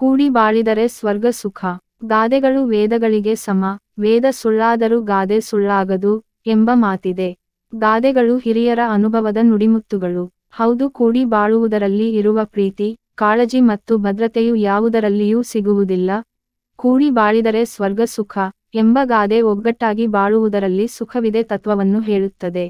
ಕೂಡಿ ಬಾಳಿದರೆ ಸ್ವರ್ಗ ಸುಖ ಗಾದೆಗಳು ವೇದಗಳಿಗೆ ಸಮ ವೇದ ಸುಳ್ಳಾದರೂ ಗಾದೆ ಸುಳ್ಳಾಗದು ಎಂಬ ಮಾತಿದೆ ಗಾದೆಗಳು ಹಿರಿಯರ ಅನುಭವದ ನುಡಿಮುತ್ತುಗಳು ಹೌದು ಕೂಡಿ ಬಾಳುವುದರಲ್ಲಿ ಇರುವ ಪ್ರೀತಿ ಕಾಳಜಿ ಮತ್ತು ಭದ್ರತೆಯು ಯಾವುದರಲ್ಲಿಯೂ ಸಿಗುವುದಿಲ್ಲ ಕೂಡಿ ಬಾಳಿದರೆ ಸ್ವರ್ಗ ಸುಖ ಎಂಬ ಗಾದೆ ಒಗ್ಗಟ್ಟಾಗಿ ಬಾಳುವುದರಲ್ಲಿ ಸುಖವಿದೆ ತತ್ವವನ್ನು ಹೇಳುತ್ತದೆ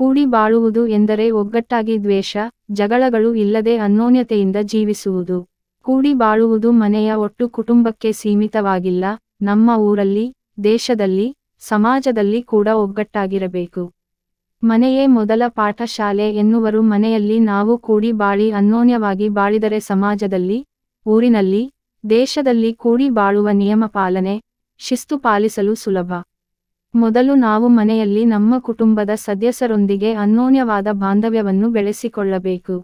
ಕೂಡಿ ಬಾಳುವುದು ಎಂದರೆ ಒಗ್ಗಟ್ಟಾಗಿ ದ್ವೇಷ ಜಗಳಗಳು ಇಲ್ಲದೆ ಅನ್ಯೋನ್ಯತೆಯಿಂದ ಜೀವಿಸುವುದು ಕೂಡಿ ಬಾಳುವುದು ಮನೆಯ ಒಟ್ಟು ಕುಟುಂಬಕ್ಕೆ ಸೀಮಿತವಾಗಿಲ್ಲ ನಮ್ಮ ಊರಲ್ಲಿ ದೇಶದಲ್ಲಿ ಸಮಾಜದಲ್ಲಿ ಕೂಡ ಒಗ್ಗಟ್ಟಾಗಿರಬೇಕು ಮನೆಯೇ ಮೊದಲ ಪಾಠಶಾಲೆ ಎನ್ನುವರು ಮನೆಯಲ್ಲಿ ನಾವು ಕೂಡಿ ಬಾಳಿ ಅನ್ಯೋನ್ಯವಾಗಿ ಬಾಳಿದರೆ ಸಮಾಜದಲ್ಲಿ ಊರಿನಲ್ಲಿ ದೇಶದಲ್ಲಿ ಕೂಡಿ ಬಾಳುವ ನಿಯಮ ಪಾಲನೆ ಶಿಸ್ತು ಪಾಲಿಸಲು ಸುಲಭ ಮೊದಲು ನಾವು ಮನೆಯಲ್ಲಿ ನಮ್ಮ ಕುಟುಂಬದ ಸದಸ್ಯರೊಂದಿಗೆ ಅನ್ಯೋನ್ಯವಾದ ಬಾಂಧವ್ಯವನ್ನು ಬೆಳೆಸಿಕೊಳ್ಳಬೇಕು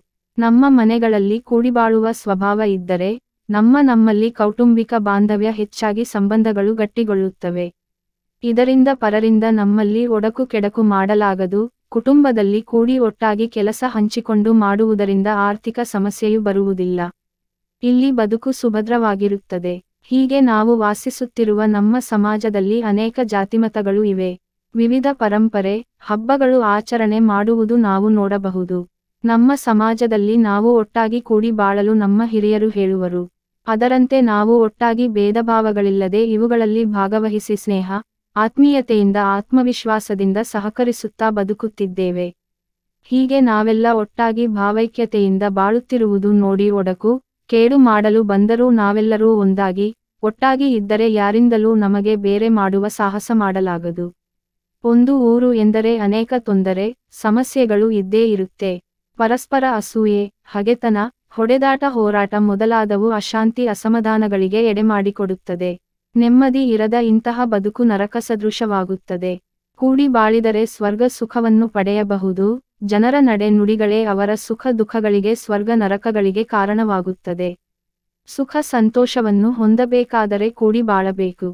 ನಮ್ಮ ಮನೆಗಳಲ್ಲಿ ಕೂಡಿಬಾಳುವ ಸ್ವಭಾವ ಇದ್ದರೆ ನಮ್ಮ ನಮ್ಮಲ್ಲಿ ಕೌಟುಂಬಿಕ ಬಾಂಧವ್ಯ ಹೆಚ್ಚಾಗಿ ಸಂಬಂಧಗಳು ಗಟ್ಟಿಗೊಳ್ಳುತ್ತವೆ ಇದರಿಂದ ಪರರಿಂದ ನಮ್ಮಲ್ಲಿ ಒಡಕು ಕೆಡಕು ಮಾಡಲಾಗದು ಕುಟುಂಬದಲ್ಲಿ ಕೂಡಿ ಒಟ್ಟಾಗಿ ಕೆಲಸ ಹಂಚಿಕೊಂಡು ಮಾಡುವುದರಿಂದ ಆರ್ಥಿಕ ಸಮಸ್ಯೆಯೂ ಬರುವುದಿಲ್ಲ ಇಲ್ಲಿ ಬದುಕು ಸುಭದ್ರವಾಗಿರುತ್ತದೆ ಹೀಗೆ ನಾವು ವಾಸಿಸುತ್ತಿರುವ ನಮ್ಮ ಸಮಾಜದಲ್ಲಿ ಅನೇಕ ಜಾತಿಮತಗಳು ಇವೆ ವಿವಿಧ ಪರಂಪರೆ ಹಬ್ಬಗಳು ಆಚರಣೆ ಮಾಡುವುದು ನಾವು ನೋಡಬಹುದು ನಮ್ಮ ಸಮಾಜದಲ್ಲಿ ನಾವು ಒಟ್ಟಾಗಿ ಕೂಡಿ ಬಾಳಲು ನಮ್ಮ ಹಿರಿಯರು ಹೇಳುವರು ಅದರಂತೆ ನಾವು ಒಟ್ಟಾಗಿ ಭೇದಭಾವಗಳಿಲ್ಲದೆ ಇವುಗಳಲ್ಲಿ ಭಾಗವಹಿಸಿ ಸ್ನೇಹ ಆತ್ಮೀಯತೆಯಿಂದ ಆತ್ಮವಿಶ್ವಾಸದಿಂದ ಸಹಕರಿಸುತ್ತಾ ಬದುಕುತ್ತಿದ್ದೇವೆ ಹೀಗೆ ನಾವೆಲ್ಲ ಒಟ್ಟಾಗಿ ಭಾವೈಕ್ಯತೆಯಿಂದ ಬಾಳುತ್ತಿರುವುದು ನೋಡಿ ಒಡಕು ಕೇಡು ಮಾಡಲು ಬಂದರೂ ನಾವೆಲ್ಲರೂ ಒಂದಾಗಿ ಒಟ್ಟಾಗಿ ಇದ್ದರೆ ಯಾರಿಂದಲೂ ನಮಗೆ ಬೇರೆ ಮಾಡುವ ಸಾಹಸ ಮಾಡಲಾಗದು ಒಂದು ಊರು ಎಂದರೆ ಅನೇಕ ತೊಂದರೆ ಸಮಸ್ಯೆಗಳು ಇದ್ದೇ ಇರುತ್ತೆ ಪರಸ್ಪರ ಅಸೂಯೆ ಹಗೆತನ ಹೊಡೆದಾಟ ಹೋರಾಟ ಮೊದಲಾದವು ಅಶಾಂತಿ ಅಸಮಾಧಾನಗಳಿಗೆ ಎಡೆಮಾಡಿಕೊಡುತ್ತದೆ ನೆಮ್ಮದಿ ಇರದ ಇಂತಹ ಬದುಕು ನರಕ ಸದೃಶವಾಗುತ್ತದೆ ಕೂಡಿ ಬಾಳಿದರೆ ಸ್ವರ್ಗ ಸುಖವನ್ನು ಪಡೆಯಬಹುದು ಜನರ ನಡೆ ನುಡಿಗಳೇ ಅವರ ಸುಖ ದುಃಖಗಳಿಗೆ ಸ್ವರ್ಗ ನರಕಗಳಿಗೆ ಕಾರಣವಾಗುತ್ತದೆ ಸುಖ ಸಂತೋಷವನ್ನು ಹೊಂದಬೇಕಾದರೆ ಕೂಡಿ ಬಾಳಬೇಕು